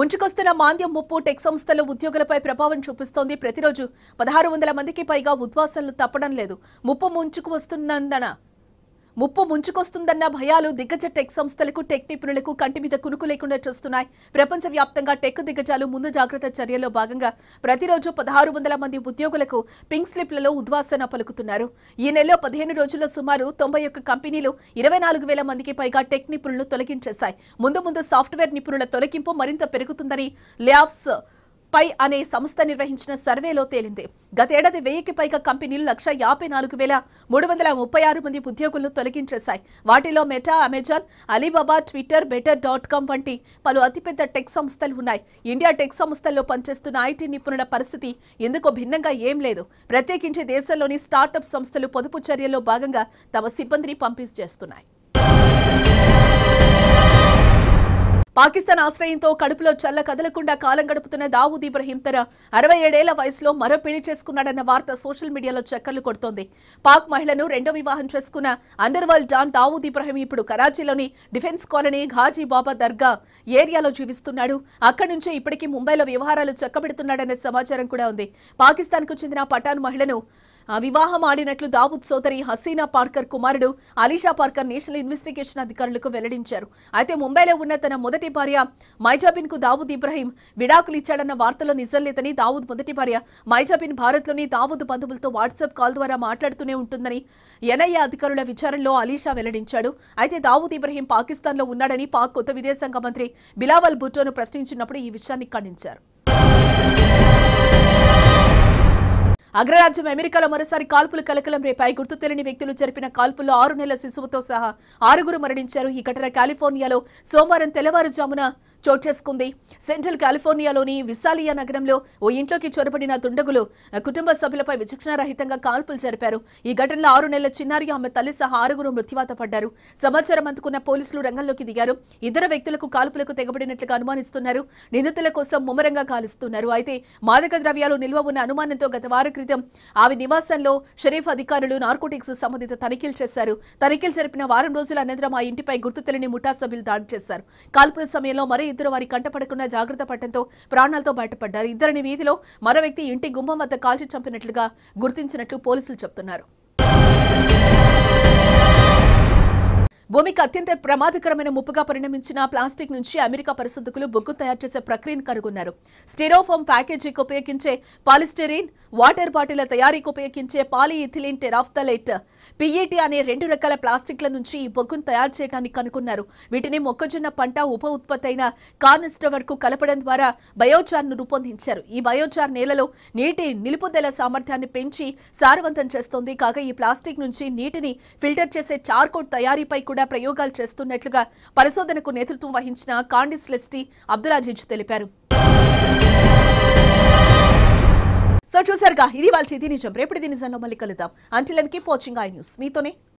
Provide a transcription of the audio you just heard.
ముంచుకొస్తున్న మాంద్యం ముప్పు టెక్ సంస్థల ఉద్యోగులపై ప్రభావం చూపిస్తోంది ప్రతిరోజు పదహారు వందల మందికి పైగా ఉద్వాసనలు తప్పడం లేదు ముప్పు ముంచుకు వస్తున్నందన ముప్పు ముంచుకొస్తుందన్న భయాలు దిగ్గజ టెక్ సంస్థలకు టెక్ నిపుణులకు కంటి మీద కునుకు లేకుండా చూస్తున్నాయి ప్రపంచవ్యాప్తంగా టెక్ దిగ్గజాలు ముందు జాగ్రత్త చర్యల్లో భాగంగా ప్రతిరోజు పదహారు వందల మంది ఉద్యోగులకు పింక్ స్లిప్లలో ఉద్వాసన పలుకుతున్నారు ఈ నెలలో పదిహేను రోజుల్లో సుమారు తొంభై ఒక్క కంపెనీలు ఇరవై నాలుగు వేల మందికి పైగా టెక్ నిపుణులను తొలగించేశాయి ముందు ముందు సాఫ్ట్వేర్ నిపుణుల తొలగింపు మరింత పెరుగుతుందని ల్యాబ్స్ పై అనే సంస్థ నిర్వహించిన సర్వేలో తేలింది గతేడాది వెయ్యికి పైగా కంపెనీలు లక్ష యాభై నాలుగు వేల మూడు వందల ముప్పై ఆరు మంది ఉద్యోగులను తొలగించేశాయి వాటిలో Meta Amazon Alibaba Twitter better dot com వంటి పలు అతిపెద్ద టెక్ సంస్థలు ఉన్నాయి ఇండియా టెక్ సంస్థల్లో పనిచేస్తున్న ఐటీ నిపుణుల పరిస్థితి ఎందుకో భిన్నంగా ఏం లేదు ప్రత్యేకించి దేశంలోని స్టార్టప్ సంస్థలు పొదుపు చర్యల్లో భాగంగా తమ సిబ్బందిని పంపిణీ చేస్తున్నాయి పాకిస్తాన్ ఆశ్రయంతో కడుపులో చల్ల కదలకుండా కాలం గడుపుతున్న దావూద్ ఇబ్రహీం తన అరవై ఏడేళ్ల వయసులో మరో పెళ్లి చేసుకున్నాడన్న వార్త సోషల్ మీడియాలో చక్కర్లు కొడుతోంది పాక్ మహిళను రెండో వివాహం చేసుకున్న under world don Dawood Ibrahim ఇప్పుడు కరాచీలోని డిఫెన్స్ కాలనీ ఘాజీ బాబా దర్గా ఏరియాలో జీవిస్తున్నాడు అక్కడి నుంచే ఇప్పటికీ ముంబైలో వ్యవహారాలు చక్కబెడుతున్నాడనే సమాచారం కూడా ఉంది పాకిస్తాన్కు చెందిన పఠాన్ మహిళను వివాహం ఆడినట్లు దావూద్ సోదరి హసీనా పార్కర్ కుమారుడు అలీషా పార్కర్ నేషనల్ ఇన్వెస్టిగేషన్ అధికారులకు వెల్లడించారు అయితే ముంబైలో ఉన్న తన మొదటి భార్య మైజాబిన్ కు దావూద్ ఇబ్రాహీం విడాకులు ఇచ్చాడన్న వార్తలో నిజం లేదని దావూద్ మొదటి భార్య మైజాబిన్ భారత్లోని దావూద్ బంధువులతో వాట్సాప్ కాల్ ద్వారా మాట్లాడుతూనే ఉంటుందని ఎన్ఐఏ అధికారుల విచారణలో అలీషా వెల్లడించాడు అయితే దావూద్ ఇబ్రాహీం పాకిస్తాన్లో ఉన్నాడని పాక్ కొత్త విదేశాంగ మంత్రి బిలావల్ భుట్టోను ప్రశ్నించినప్పుడు ఈ విషయాన్ని ఖండించారు అగ్రరాజ్యం అమెరికాలో మరోసారి కాల్పులు కలకలం రేపాయి గుర్తు తెలియని వ్యక్తులు జరిపిన కాల్పుల్లో ఆరు నెలల శిశువుతో సహా ఆరుగురు మరణించారు ఈ ఘటన కాలిఫోర్నియాలో సోమవారం తెల్లవారుజామున చోటు చేసుకుంది సెంట్రల్ కాలిఫోర్నియాలోని విశాలియా నగరంలో ఓ ఇంట్లోకి చొరబడిన దుండగులు కుటుంబ సభ్యులపై విచక్షణారహితంగా కాల్పులు జరిపారు ఈ ఘటనలో ఆరు నెలల చిన్నారి ఆమె తల్లి సహా ఆరుగురు మృత్యువాత పడ్డారు సమాచారం అందుకున్న పోలీసులు రంగంలోకి దిగారు ఇతర వ్యక్తులకు కాల్పులకు తెగబడినట్లుగా అనుమానిస్తున్నారు నిందితుల కోసం ముమ్మరంగా కాలుస్తున్నారు అయితే మాదక ద్రవ్యాలు నిల్వ ఉన్న అనుమానంతో గత వారం క్రితం ఆమె నివాసంలో షరీఫ్ అధికారులు నార్కోటిక్స్ సంబంధిత తనిఖీలు చేశారు తనిఖీలు జరిపిన వారం రోజుల అనంతరం ఆ ఇంటిపై గుర్తు తెలియని ముఠా సభ్యులు దాడి చేశారు కాల్పుల సమయంలో మరీ ఇద్దరు వారి కంటపడకుండా జాగ్రత్త పడటంతో ప్రాణాలతో బయటపడ్డారు ఇద్దరిని వీధిలో మరో వ్యక్తి ఇంటి గుమ్మం వద్ద కాల్చి చంపినట్లుగా గుర్తించినట్లు పోలీసులు చెబుతున్నారు భూమికి అత్యంత ప్రమాదకరమైన ముప్పుగా పరిణమించిన ప్లాస్టిక్ నుంచి అమెరికా పరిశోధకులు బొగ్గు తయారు చేసే ప్రక్రియను కనుగొన్నారు స్టిరోఫోమ్ ప్యాకేజీకి ఉపయోగించే పాలిస్టెరిన్ వాటర్ బాటిల్ తయారీకి ఉపయోగించే పాలిఇథిలిన్ టెరాఫ్తలైట్ పిఈటి అనే రెండు రకాల ప్లాస్టిక్ల నుంచి ఈ బొగ్గును తయారు చేయడానికి కనుగొన్నారు వీటిని మొక్కజొన్న పంట ఉప ఉత్పత్తి అయిన కార్నిస్టర్ వరకు కలపడం ద్వారా ను రూపొందించారు ఈ బయోచార్ నేలలో నీటి నిలుపుదల సామర్థ్యాన్ని పెంచి సారవంతం చేస్తోంది కాగా ఈ ప్లాస్టిక్ నుంచి నీటిని ఫిల్టర్ చేసే చార్కోట్ తయారీపై కూడా ప్రయోగాలు చేస్తున్నట్లుగా పరిశోధనకు నేతృత్వం వహించిన కాండిస్ లెస్టీ అబ్దుల్ తెలిపారు సో చూసారుగా ఇది వాళ్ళ చేతి నిజం రేపటి నిజంలో మళ్ళీ కలుద్దాం అంటిలన్కి పోచింగ్ ఐ న్యూస్ మీతోనే